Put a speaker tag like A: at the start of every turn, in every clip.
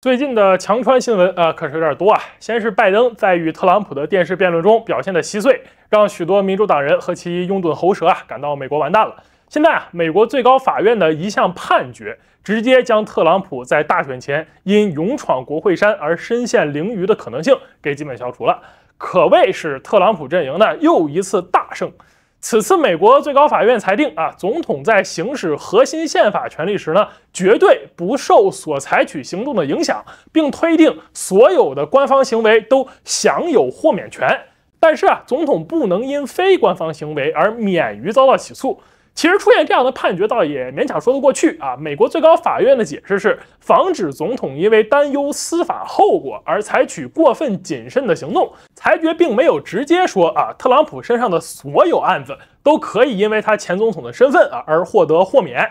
A: 最近的强川新闻啊，可是有点多啊。先是拜登在与特朗普的电视辩论中表现的稀碎，让许多民主党人和其拥趸喉舌啊感到美国完蛋了。现在啊，美国最高法院的一项判决，直接将特朗普在大选前因勇闯国会山而身陷囹圄的可能性给基本消除了，可谓是特朗普阵营的又一次大胜。此次美国最高法院裁定啊，总统在行使核心宪法权利时呢，绝对不受所采取行动的影响，并推定所有的官方行为都享有豁免权。但是啊，总统不能因非官方行为而免于遭到起诉。其实出现这样的判决，倒也勉强说得过去啊。美国最高法院的解释是，防止总统因为担忧司法后果而采取过分谨慎的行动。裁决并没有直接说啊，特朗普身上的所有案子都可以因为他前总统的身份啊而获得豁免，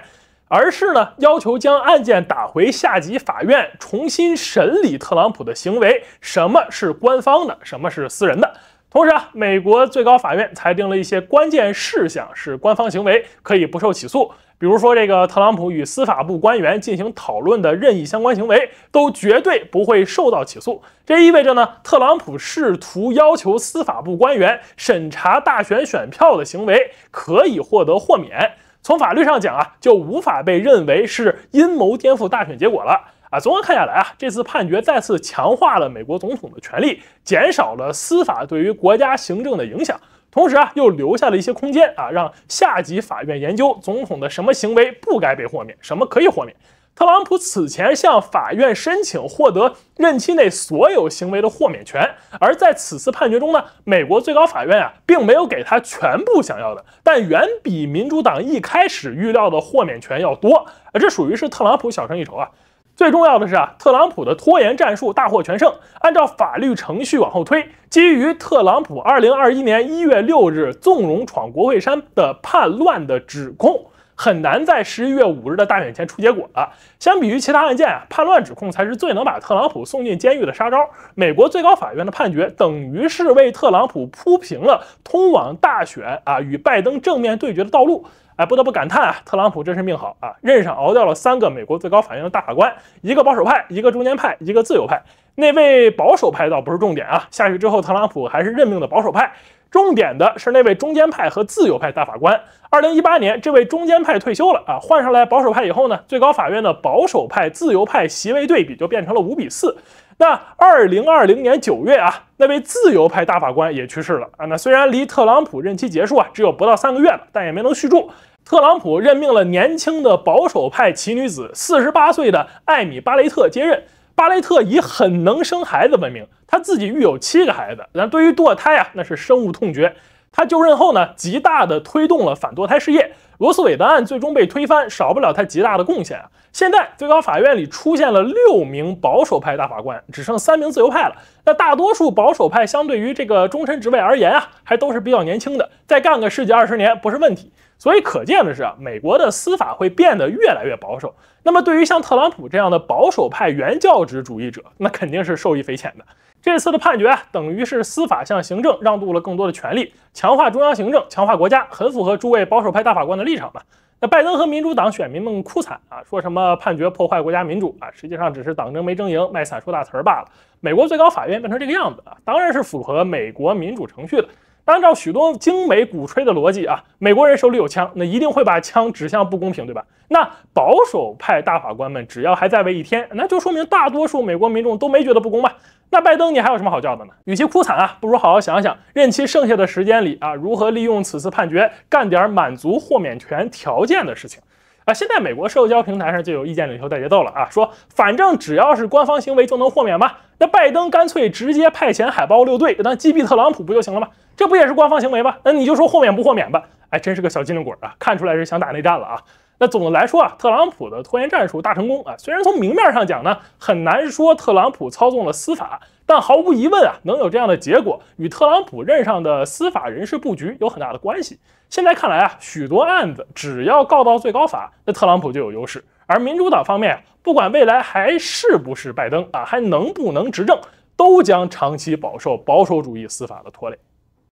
A: 而是呢要求将案件打回下级法院重新审理特朗普的行为，什么是官方的，什么是私人的。同时啊，美国最高法院裁定了一些关键事项是官方行为，可以不受起诉。比如说，这个特朗普与司法部官员进行讨论的任意相关行为，都绝对不会受到起诉。这意味着呢，特朗普试图要求司法部官员审查大选选票的行为，可以获得豁免。从法律上讲啊，就无法被认为是阴谋颠覆大选结果了。啊，综合看下来啊，这次判决再次强化了美国总统的权利，减少了司法对于国家行政的影响，同时啊，又留下了一些空间啊，让下级法院研究总统的什么行为不该被豁免，什么可以豁免。特朗普此前向法院申请获得任期内所有行为的豁免权，而在此次判决中呢，美国最高法院啊，并没有给他全部想要的，但远比民主党一开始预料的豁免权要多，啊，这属于是特朗普小胜一筹啊。最重要的是啊，特朗普的拖延战术大获全胜。按照法律程序往后推，基于特朗普二零二一年一月六日纵容闯国会山的叛乱的指控，很难在十一月五日的大选前出结果了。相比于其他案件啊，叛乱指控才是最能把特朗普送进监狱的杀招。美国最高法院的判决等于是为特朗普铺平了通往大选啊与拜登正面对决的道路。哎，不得不感叹啊，特朗普真是命好啊！任上熬掉了三个美国最高法院的大法官，一个保守派，一个中间派，一个自由派。那位保守派倒不是重点啊，下去之后特朗普还是任命的保守派。重点的是那位中间派和自由派大法官。二零一八年，这位中间派退休了啊，换上来保守派以后呢，最高法院的保守派、自由派席位对比就变成了五比四。那二零二零年九月啊，那位自由派大法官也去世了啊。那虽然离特朗普任期结束啊只有不到三个月了，但也没能续住。特朗普任命了年轻的保守派奇女子，四十八岁的艾米·巴雷特接任。巴雷特以很能生孩子闻名，她自己育有七个孩子，那对于堕胎啊那是深恶痛绝。他就任后呢，极大的推动了反堕胎事业。罗斯韦的案最终被推翻，少不了他极大的贡献啊。现在最高法院里出现了六名保守派大法官，只剩三名自由派了。那大多数保守派相对于这个终身职位而言啊，还都是比较年轻的，再干个十几二十年不是问题。所以可见的是啊，美国的司法会变得越来越保守。那么，对于像特朗普这样的保守派原教旨主义者，那肯定是受益匪浅的。这次的判决等于是司法向行政让渡了更多的权利，强化中央行政，强化国家，很符合诸位保守派大法官的立场嘛。那拜登和民主党选民们哭惨啊，说什么判决破坏国家民主啊，实际上只是党争没争赢，卖惨说大词儿罢了。美国最高法院变成这个样子啊，当然是符合美国民主程序的。按照许多精美鼓吹的逻辑啊，美国人手里有枪，那一定会把枪指向不公平，对吧？那保守派大法官们只要还在位一天，那就说明大多数美国民众都没觉得不公吧？那拜登你还有什么好叫的呢？与其哭惨啊，不如好好想想任期剩下的时间里啊，如何利用此次判决干点满足豁免权条件的事情啊？现在美国社交平台上就有意见领袖带节奏了啊，说反正只要是官方行为就能豁免吧。那拜登干脆直接派遣海豹六队，那击毙特朗普不就行了吗？这不也是官方行为吗？那你就说豁免不豁免吧。哎，真是个小机灵鬼啊！看出来是想打内战了啊。那总的来说啊，特朗普的拖延战术大成功啊。虽然从明面上讲呢，很难说特朗普操纵了司法，但毫无疑问啊，能有这样的结果，与特朗普任上的司法人事布局有很大的关系。现在看来啊，许多案子只要告到最高法，那特朗普就有优势。而民主党方面，不管未来还是不是拜登啊，还能不能执政，都将长期饱受保守主义司法的拖累。